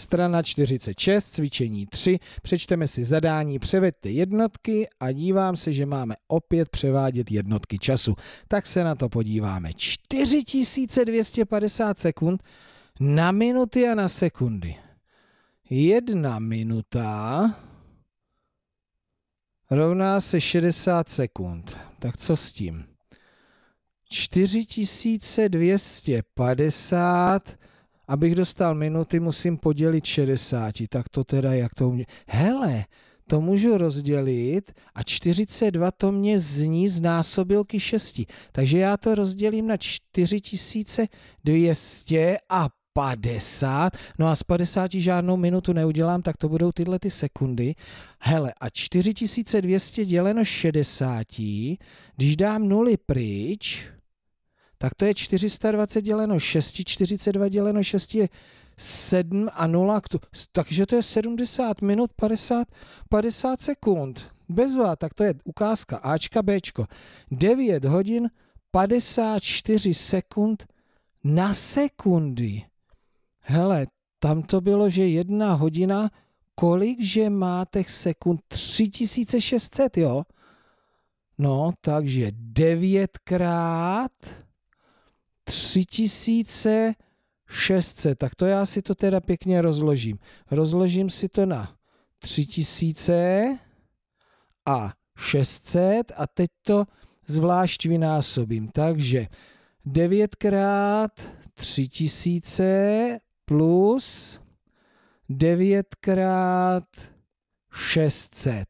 Strana 46, cvičení 3, přečteme si zadání, převeďte jednotky a dívám se, že máme opět převádět jednotky času. Tak se na to podíváme. 4250 sekund na minuty a na sekundy. Jedna minuta rovná se 60 sekund. Tak co s tím? 4250 abych dostal minuty, musím podělit 60, tak to teda jak to umě... Hele, to můžu rozdělit a 42 to mě zní z násobilky 6. Takže já to rozdělím na 4200 a 50, no a z 50 žádnou minutu neudělám, tak to budou tyhle ty sekundy. Hele, a 4200 děleno 60, když dám nuly pryč, tak to je 420 děleno 6, 42 děleno 6 je 7 a 0, takže to je 70 minut 50, 50 sekund. Bez vás, tak to je ukázka Ačka, Bčko. 9 hodin 54 sekund na sekundy. Hele, tam to bylo, že jedna hodina, kolik, že má těch sekund? 3600, jo? No, takže 9 krát 3600. Tak to já si to teda pěkně rozložím. Rozložím si to na 3000 a 600 a teď to zvlášť vynásobím. Takže 9 x 3000 plus 9 x 600.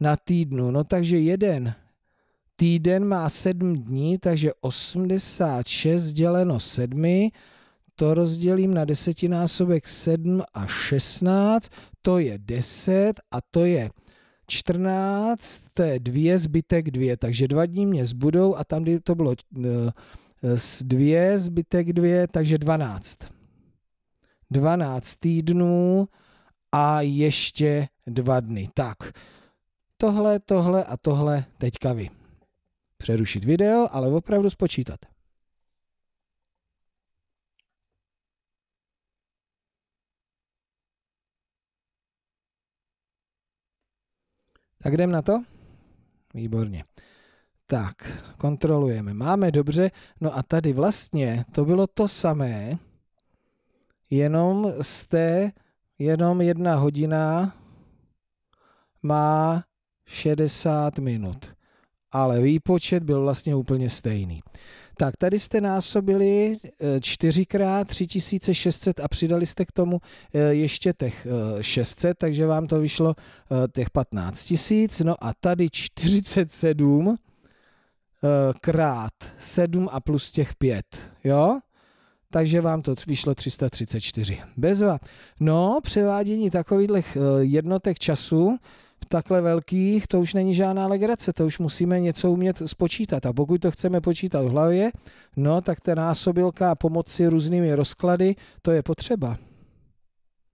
na týdnu. No takže jeden týden má 7 dní, takže 86 děleno 7, to rozdělím na desetinásobek 7 a 16, to je 10 a to je 14, to je 2, zbytek 2, takže dva dní mě zbudou a tam, kdy to bylo 2, eh, zbytek 2, takže 12. 12 týdnů a ještě 2 dny. Tak, tohle, tohle a tohle teďka vy. Přerušit video, ale opravdu spočítat. Tak jdem na to? Výborně. Tak, kontrolujeme. Máme dobře. No a tady vlastně to bylo to samé, jenom jste, jenom jedna hodina má 60 minut. Ale výpočet byl vlastně úplně stejný. Tak tady jste násobili 4x eh, 3600 a přidali jste k tomu eh, ještě těch 600, eh, takže vám to vyšlo těch 15 000. No a tady 47 krát 7 a plus těch 5, jo? takže vám to vyšlo 334. Bezva. No, převádění takových jednotek času takhle velkých, to už není žádná legrace, to už musíme něco umět spočítat. A pokud to chceme počítat v hlavě, no tak ta násobilka a pomoci různými rozklady, to je potřeba.